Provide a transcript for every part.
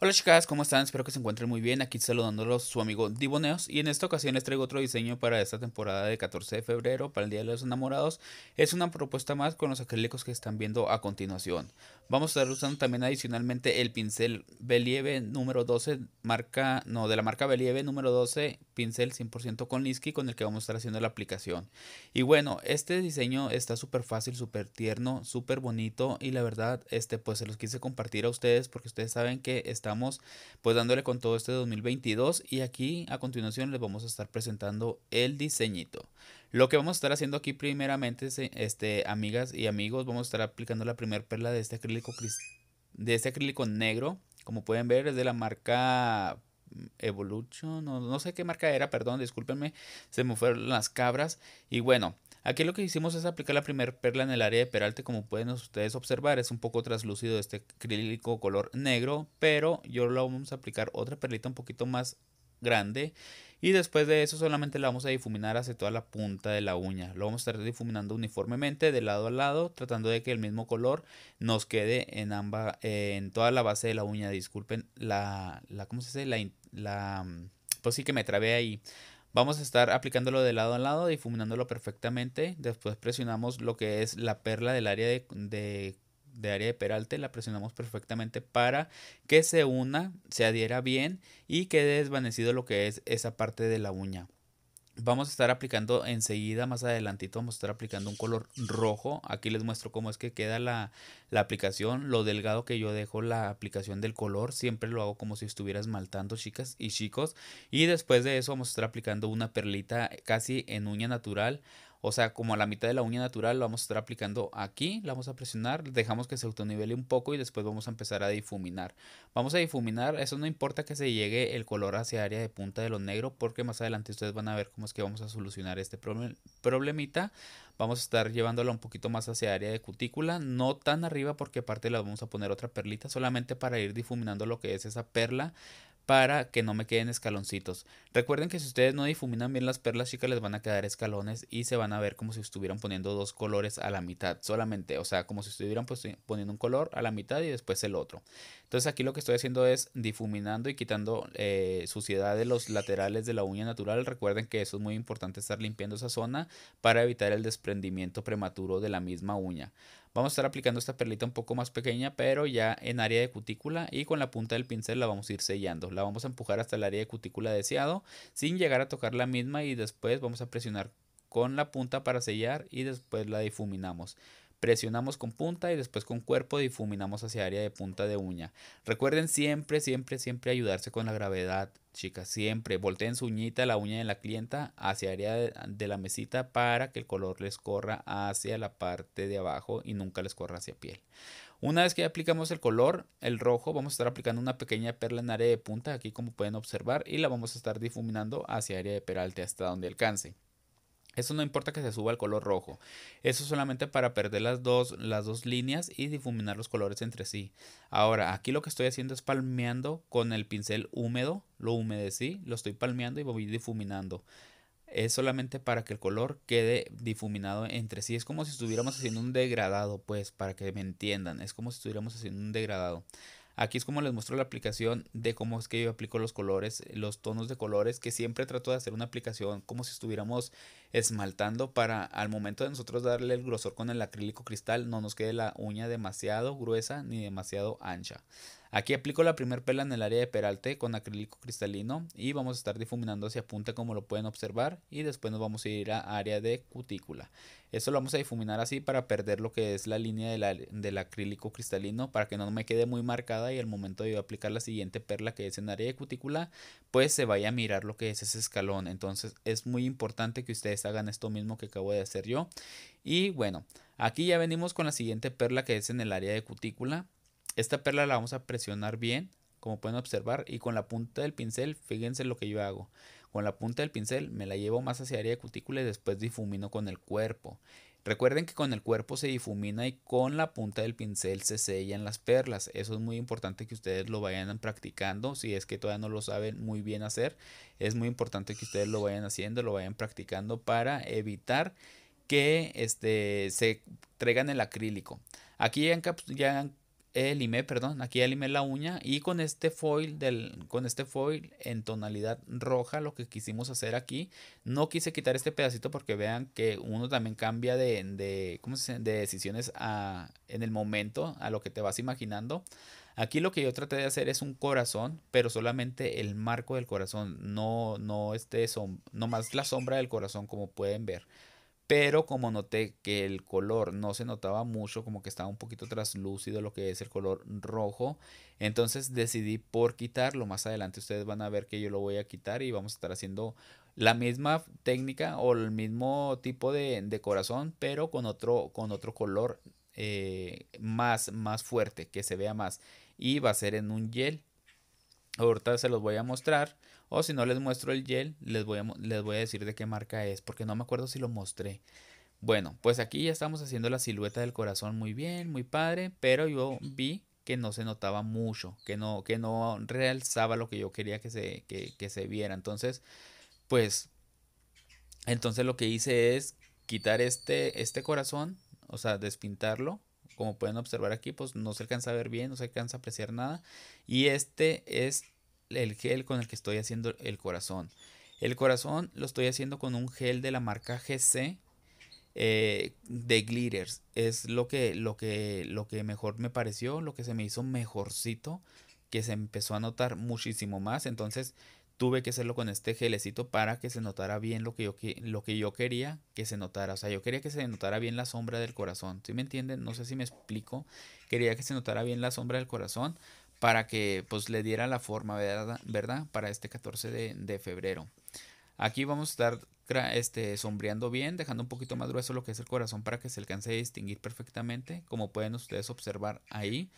Hola chicas, ¿cómo están? Espero que se encuentren muy bien. Aquí saludándolos su amigo Diboneos y en esta ocasión les traigo otro diseño para esta temporada de 14 de febrero para el Día de los Enamorados. Es una propuesta más con los acrílicos que están viendo a continuación. Vamos a estar usando también adicionalmente el pincel Believe número 12, marca, no, de la marca Believe número 12, pincel 100% con Liski con el que vamos a estar haciendo la aplicación. Y bueno, este diseño está súper fácil, súper tierno, súper bonito y la verdad, este pues se los quise compartir a ustedes porque ustedes saben que está pues dándole con todo este 2022 y aquí a continuación les vamos a estar presentando el diseñito. Lo que vamos a estar haciendo aquí primeramente, este, amigas y amigos, vamos a estar aplicando la primera perla de este acrílico, de este acrílico negro. Como pueden ver es de la marca Evolution, no, sé qué marca era, perdón, discúlpenme, se me fueron las cabras. Y bueno, Aquí lo que hicimos es aplicar la primera perla en el área de peralte, como pueden ustedes observar, es un poco translúcido este acrílico color negro, pero yo lo vamos a aplicar otra perlita un poquito más grande. Y después de eso solamente la vamos a difuminar hacia toda la punta de la uña. Lo vamos a estar difuminando uniformemente de lado a lado, tratando de que el mismo color nos quede en ambas, en toda la base de la uña. Disculpen la, la ¿cómo se dice? La, la, mm, pues sí que me trabé ahí. Vamos a estar aplicándolo de lado a lado, difuminándolo perfectamente. Después presionamos lo que es la perla del área de, de de área de peralte, la presionamos perfectamente para que se una, se adhiera bien y quede desvanecido lo que es esa parte de la uña. Vamos a estar aplicando enseguida, más adelantito vamos a estar aplicando un color rojo. Aquí les muestro cómo es que queda la, aplicación, lo delgado que yo dejo la aplicación del color. Siempre lo hago como si estuviera esmaltando chicas y chicos. Y después de eso vamos a estar aplicando una perlita casi en uña natural o sea, como a la mitad de la uña natural, lo vamos a estar aplicando aquí, la vamos a presionar, dejamos que se autonivele un poco y después vamos a empezar a difuminar. Vamos a difuminar, eso no importa que se llegue el color hacia área de punta de lo negro, porque más adelante ustedes van a ver cómo es que vamos a solucionar este problemita. Vamos a estar llevándola un poquito más hacia área de cutícula, no tan arriba porque aparte la vamos a poner otra perlita, solamente para ir difuminando lo que es esa perla para que no me queden escaloncitos. Recuerden que si ustedes no difuminan bien las perlas chicas les van a quedar escalones y se van a ver como si estuvieran poniendo dos colores a la mitad solamente, o sea, como si estuvieran pues, eh, poniendo un color a la mitad y después el otro. Entonces aquí lo que estoy haciendo es difuminando y quitando eh, suciedad de los laterales de la uña natural. Recuerden que eso es muy importante estar limpiando esa zona para evitar el desprendimiento prematuro de la misma uña. Vamos a estar aplicando esta perlita un poco más pequeña, pero ya en área de cutícula y con la punta del pincel la vamos a ir sellando. La vamos a empujar hasta el área de cutícula deseado sin llegar a tocar la misma y después vamos a presionar con la punta para sellar y después la difuminamos. Presionamos con punta y después con cuerpo difuminamos hacia área de punta de uña. Recuerden siempre, siempre, siempre ayudarse con la gravedad, chicas. Siempre volteen su uñita, la uña de la clienta hacia área de, la mesita para que el color les corra hacia la parte de abajo y nunca les corra hacia piel. Una vez que aplicamos el color, el rojo, vamos a estar aplicando una pequeña perla en área de punta, aquí como pueden observar, y la vamos a estar difuminando hacia área de peralte hasta donde alcance. Eso no importa que se suba al color rojo. Eso es solamente para perder las dos, las dos líneas y difuminar los colores entre sí. Ahora, aquí lo que estoy haciendo es palmeando con el pincel húmedo. Lo humedecí, lo estoy palmeando y voy difuminando. Es solamente para que el color quede difuminado entre sí. Es como si estuviéramos haciendo un degradado, pues, para que me entiendan. Es como si estuviéramos haciendo un degradado. Aquí es como les muestro la aplicación de cómo es que yo aplico los colores, los tonos de colores, que siempre trato de hacer una aplicación como si estuviéramos esmaltando para al momento de nosotros darle el grosor con el acrílico cristal no nos quede la uña demasiado gruesa ni demasiado ancha. Aquí aplico la primer perla en el área de peralte con acrílico cristalino y vamos a estar difuminando hacia punta como lo pueden observar y después nos vamos a ir a área de cutícula. Eso lo vamos a difuminar así para perder lo que es la línea de la, del acrílico cristalino para que no me quede muy marcada y al momento de aplicar la siguiente perla que es en área de cutícula pues se vaya a mirar lo que es ese escalón. Entonces es muy importante que ustedes hagan esto mismo que acabo de hacer yo. Y bueno, aquí ya venimos con la siguiente perla que es en el área de cutícula esta perla la vamos a presionar bien, como pueden observar, y con la punta del pincel, fíjense lo que yo hago. Con la punta del pincel me la llevo más hacia área de cutícula y después difumino con el cuerpo. Recuerden que con el cuerpo se difumina y con la punta del pincel se sellan las perlas. Eso es muy importante que ustedes lo vayan practicando. Si es que todavía no lo saben muy bien hacer, es muy importante que ustedes lo vayan haciendo, lo vayan practicando para evitar que este, se traigan el acrílico. Aquí ya, ya elimé, e, perdón, aquí limé e la uña y con este foil del con este foil en tonalidad roja lo que quisimos hacer aquí, no quise quitar este pedacito porque vean que uno también cambia de de, se de decisiones en el momento a lo que te vas imaginando. Aquí lo que yo traté de hacer es un corazón, pero solamente el marco del corazón, no no este no más la sombra del corazón como pueden ver pero como noté que el color no se notaba mucho, como que estaba un poquito traslúcido lo que es el color rojo, entonces decidí por quitarlo. Más adelante ustedes van a ver que yo lo voy a quitar y vamos a estar haciendo la misma técnica o el mismo tipo de, corazón, pero con otro, con otro color eh, más, más fuerte, que se vea más. Y va a ser en un gel. Ahorita se los voy a mostrar. O si no les muestro el gel, les voy, a, les voy a decir de qué marca es. Porque no me acuerdo si lo mostré. Bueno, pues aquí ya estamos haciendo la silueta del corazón muy bien, muy padre. Pero yo vi que no se notaba mucho. Que no, que no realzaba lo que yo quería que se, que, se viera. Entonces, pues... Entonces lo que hice es quitar este, este corazón. O sea, despintarlo como pueden observar aquí, pues no se alcanza a ver bien, no se alcanza a apreciar nada. Y este es el gel con el que estoy haciendo el corazón. El corazón lo estoy haciendo con un gel de la marca GC eh, de glitters. Es lo que, lo, que, lo que mejor me pareció, lo que se me hizo mejorcito, que se empezó a notar muchísimo más. Entonces tuve que hacerlo con este gelecito para que se notara bien lo que yo, lo que yo quería que se notara. O sea, yo quería que se notara bien la sombra del corazón. ¿Sí me entienden? No sé si me explico. Quería que se notara bien la sombra del corazón para que pues le diera la forma, ¿verdad? ¿verdad? Para este 14 de, febrero. Aquí vamos a estar este, sombreando bien, dejando un poquito más grueso lo que es el corazón para que se alcance a distinguir perfectamente, como pueden ustedes observar ahí.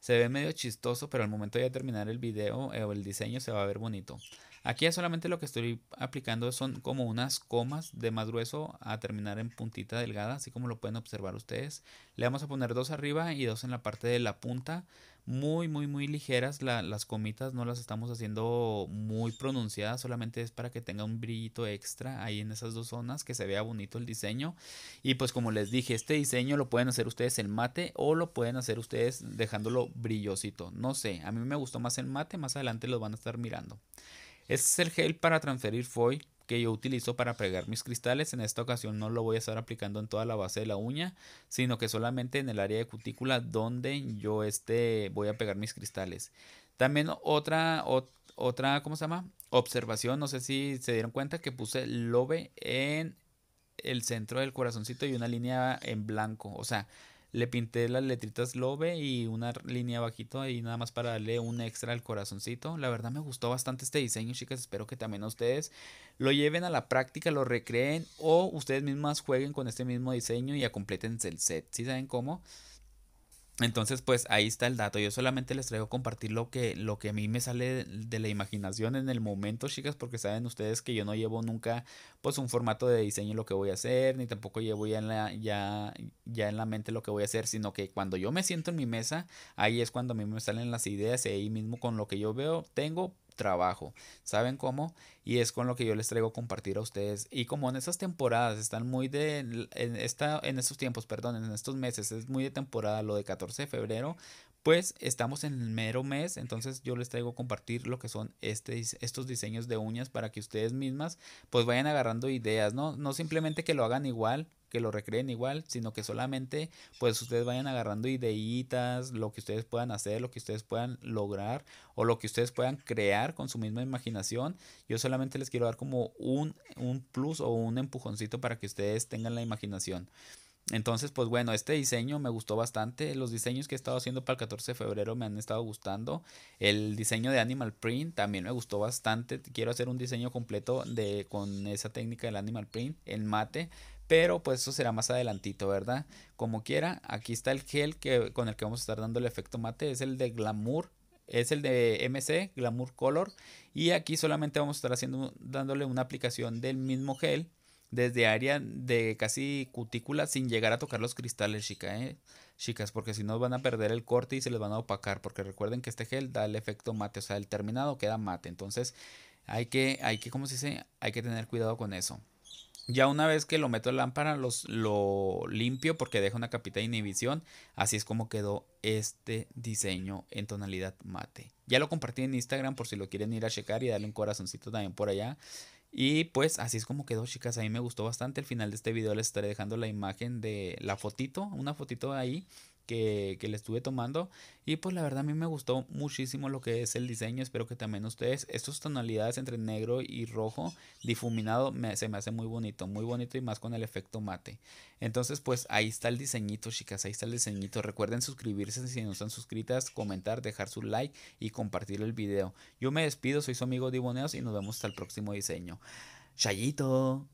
Se ve medio chistoso, pero al momento de terminar el video eh, o el diseño se va a ver bonito. Aquí solamente lo que estoy aplicando son como unas comas de más grueso a terminar en puntita delgada, así como lo pueden observar ustedes. Le vamos a poner dos arriba y dos en la parte de la punta muy, muy, muy ligeras. las comitas no las estamos haciendo muy pronunciadas, solamente es para que tenga un brillito extra ahí en esas dos zonas, que se vea bonito el diseño. Y pues como les dije, este diseño lo pueden hacer ustedes en mate o lo pueden hacer ustedes dejándolo brillosito. No sé, a mí me gustó más en mate, más adelante lo van a estar mirando. Este es el gel para transferir foil que yo utilizo para pegar mis cristales. En esta ocasión no lo voy a estar aplicando en toda la base de la uña, sino que solamente en el área de cutícula donde yo este, voy a pegar mis cristales. También otra, otra, ¿cómo se llama? Observación, no sé si se dieron cuenta que puse lobe en el centro del corazoncito y una línea en blanco. O sea, le pinté las letritas Love y una línea bajito y nada más para darle un extra al corazoncito. La verdad me gustó bastante este diseño, chicas. Espero que también ustedes lo lleven a la práctica, lo recreen o ustedes mismas jueguen con este mismo diseño y ya el set. si saben cómo? Entonces, pues ahí está el dato. Yo solamente les traigo a compartir lo que, lo que a mí me sale de la imaginación en el momento, chicas, porque saben ustedes que yo no llevo nunca pues un formato de diseño lo que voy a hacer, ni tampoco llevo ya en la, ya, ya en la mente lo que voy a hacer, sino que cuando yo me siento en mi mesa, ahí es cuando a mí me salen las ideas y ahí mismo con lo que yo veo, tengo, trabajo. ¿Saben cómo? Y es con lo que yo les traigo compartir a ustedes. Y como en estas temporadas están muy de... En, esta, en estos tiempos, perdón, en estos meses es muy de temporada lo de 14 de febrero, pues estamos en el mero mes, entonces yo les traigo compartir lo que son este, estos diseños de uñas para que ustedes mismas pues vayan agarrando ideas, ¿no? No simplemente que lo hagan igual que lo recreen igual, sino que solamente pues ustedes vayan agarrando ideitas, lo que ustedes puedan hacer, lo que ustedes puedan lograr o lo que ustedes puedan crear con su misma imaginación. Yo solamente les quiero dar como un, un plus o un empujoncito para que ustedes tengan la imaginación. Entonces, pues bueno, este diseño me gustó bastante. Los diseños que he estado haciendo para el 14 de febrero me han estado gustando. El diseño de Animal Print también me gustó bastante. Quiero hacer un diseño completo de, con esa técnica del Animal Print en mate pero pues eso será más adelantito, ¿verdad? Como quiera, aquí está el gel que, con el que vamos a estar dando el efecto mate. Es el de Glamour. Es el de MC, Glamour Color. Y aquí solamente vamos a estar haciendo, dándole una aplicación del mismo gel desde área de casi cutícula sin llegar a tocar los cristales, ¿eh? chicas, porque si no van a perder el corte y se les van a opacar, porque recuerden que este gel da el efecto mate, o sea, el terminado queda mate, entonces hay que, hay que, ¿cómo se dice? Hay que tener cuidado con eso. Ya una vez que lo meto en lámpara, los, lo limpio porque deja una capita de inhibición. Así es como quedó este diseño en tonalidad mate. Ya lo compartí en Instagram por si lo quieren ir a checar y darle un corazoncito también por allá. Y pues así es como quedó, chicas. A mí me gustó bastante. el final de este video les estaré dejando la imagen de la fotito, una fotito ahí que, le estuve tomando. Y pues la verdad a mí me gustó muchísimo lo que es el diseño. Espero que también ustedes. Estas tonalidades entre negro y rojo difuminado me, se me hace muy bonito. Muy bonito y más con el efecto mate. Entonces pues ahí está el diseñito chicas. Ahí está el diseñito. Recuerden suscribirse si no están suscritas. Comentar, dejar su like y compartir el video. Yo me despido. Soy su amigo Diboneos y nos vemos hasta el próximo diseño. Chayito.